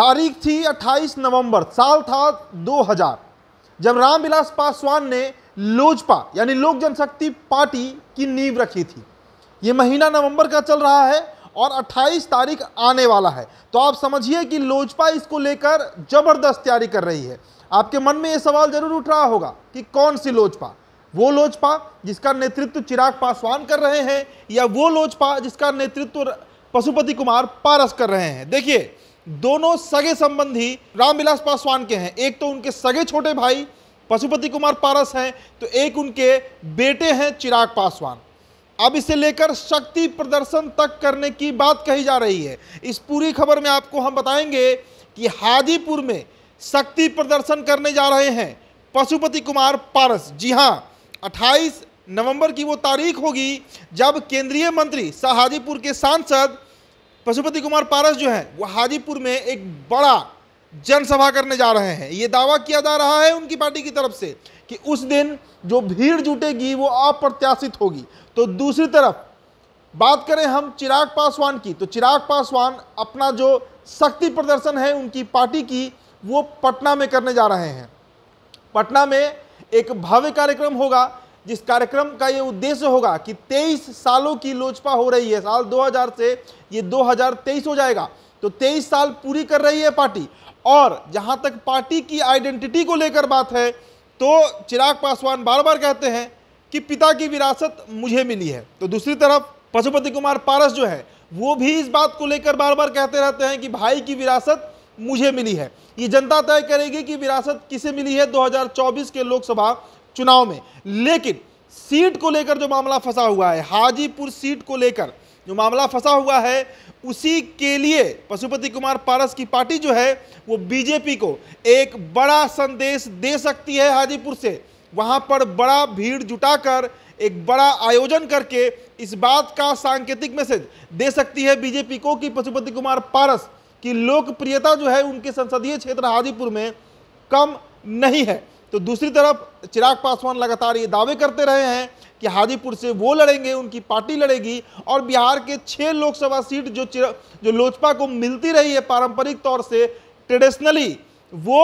तारीख थी 28 नवंबर साल था 2000 जब रामविलास पासवान ने लोजपा यानी लोक जनशक्ति पार्टी की नींव रखी थी ये महीना नवंबर का चल रहा है और 28 तारीख आने वाला है तो आप समझिए कि लोजपा इसको लेकर ज़बरदस्त तैयारी कर रही है आपके मन में ये सवाल जरूर उठ रहा होगा कि कौन सी लोजपा वो लोजपा जिसका नेतृत्व चिराग पासवान कर रहे हैं या वो लोजपा जिसका नेतृत्व पशुपति कुमार पारस कर रहे हैं देखिए दोनों सगे संबंधी रामविलास पासवान के हैं एक तो उनके सगे छोटे भाई पशुपति कुमार पारस हैं तो एक उनके बेटे हैं चिराग पासवान अब इसे लेकर शक्ति प्रदर्शन तक करने की बात कही जा रही है इस पूरी खबर में आपको हम बताएंगे कि हाजीपुर में शक्ति प्रदर्शन करने जा रहे हैं पशुपति कुमार पारस जी हाँ 28 नवंबर की वो तारीख होगी जब केंद्रीय मंत्री हाजीपुर के सांसद पशुपति कुमार पारस जो है वो हाजीपुर में एक बड़ा जनसभा करने जा रहे हैं ये दावा किया जा रहा है उनकी पार्टी की तरफ से कि उस दिन जो भीड़ जुटेगी वो अप्रत्याशित होगी तो दूसरी तरफ बात करें हम चिराग पासवान की तो चिराग पासवान अपना जो शक्ति प्रदर्शन है उनकी पार्टी की वो पटना में करने जा रहे हैं पटना में एक भव्य कार्यक्रम होगा जिस कार्यक्रम का ये उद्देश्य होगा कि 23 सालों की लोजपा हो रही है साल 2000 से ये 2023 हो जाएगा तो 23 साल पूरी कर रही है पार्टी और जहां तक पार्टी की आइडेंटिटी को लेकर बात है तो चिराग पासवान बार बार कहते हैं कि पिता की विरासत मुझे मिली है तो दूसरी तरफ पशुपति कुमार पारस जो है वो भी इस बात को लेकर बार बार कहते रहते हैं कि भाई की विरासत मुझे मिली है ये जनता तय करेगी कि विरासत किसे मिली है 2024 के लोकसभा चुनाव में लेकिन सीट को लेकर जो मामला फंसा हुआ है हाजीपुर सीट को लेकर जो मामला फंसा हुआ है उसी के लिए पशुपति कुमार पारस की पार्टी जो है वो बीजेपी को एक बड़ा संदेश दे सकती है हाजीपुर से वहाँ पर बड़ा भीड़ जुटाकर एक बड़ा आयोजन करके इस बात का सांकेतिक मैसेज दे सकती है बीजेपी को कि पशुपति कुमार पारस की लोकप्रियता जो है उनके संसदीय क्षेत्र हाजीपुर में कम नहीं है तो दूसरी तरफ चिराग पासवान लगातार ये दावे करते रहे हैं कि हाजीपुर से वो लड़ेंगे उनकी पार्टी लड़ेगी और बिहार के छः लोकसभा सीट जो जो लोजपा को मिलती रही है पारंपरिक तौर से ट्रेडिशनली वो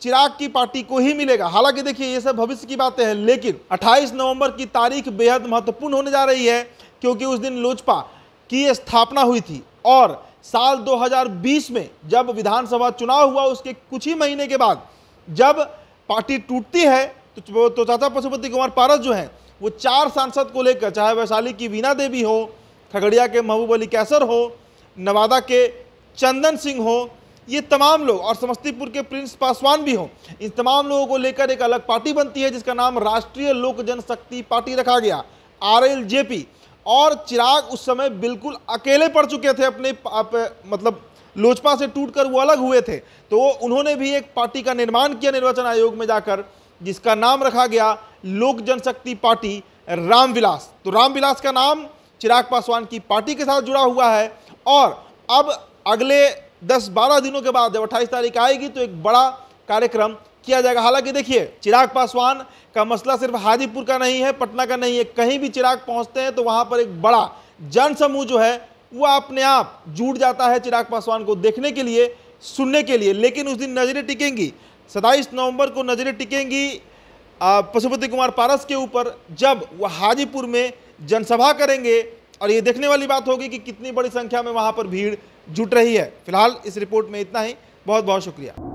चिराग की पार्टी को ही मिलेगा हालांकि देखिए ये सब भविष्य की बातें हैं लेकिन 28 नवंबर की तारीख बेहद महत्वपूर्ण होने जा रही है क्योंकि उस दिन लोजपा की स्थापना हुई थी और साल दो में जब विधानसभा चुनाव हुआ उसके कुछ ही महीने के बाद जब पार्टी टूटती है तो, तो चाचा पशुपति कुमार पारस जो हैं वो चार सांसद को लेकर चाहे वैशाली की वीना देवी हो खगड़िया के महबूब अली कैसर हो नवादा के चंदन सिंह हो ये तमाम लोग और समस्तीपुर के प्रिंस पासवान भी हों इन तमाम लोगों को लेकर एक अलग पार्टी बनती है जिसका नाम राष्ट्रीय लोक जनशक्ति पार्टी रखा गया आर और चिराग उस समय बिल्कुल अकेले पड़ चुके थे अपने मतलब लोजपा से टूटकर वो अलग हुए थे तो उन्होंने भी एक पार्टी का निर्माण किया निर्वाचन आयोग में जाकर जिसका नाम रखा गया लोक जनशक्ति पार्टी रामविलास तो रामविलास का नाम चिराग पासवान की पार्टी के साथ जुड़ा हुआ है और अब अगले 10-12 दिनों के बाद जब अट्ठाईस तारीख आएगी तो एक बड़ा कार्यक्रम किया जाएगा हालांकि देखिए चिराग पासवान का मसला सिर्फ हाजीपुर का नहीं है पटना का नहीं है कहीं भी चिराग पहुंचते हैं तो वहां पर एक बड़ा जनसमूह जो है वह अपने आप जुट जाता है चिराग पासवान को देखने के लिए सुनने के लिए लेकिन उस दिन नज़रें टिकेंगी सताईस नवंबर को नज़रें टिकेंगी पशुपति कुमार पारस के ऊपर जब वह हाजीपुर में जनसभा करेंगे और ये देखने वाली बात होगी कि कितनी बड़ी संख्या में वहाँ पर भीड़ जुट रही है फिलहाल इस रिपोर्ट में इतना ही बहुत बहुत शुक्रिया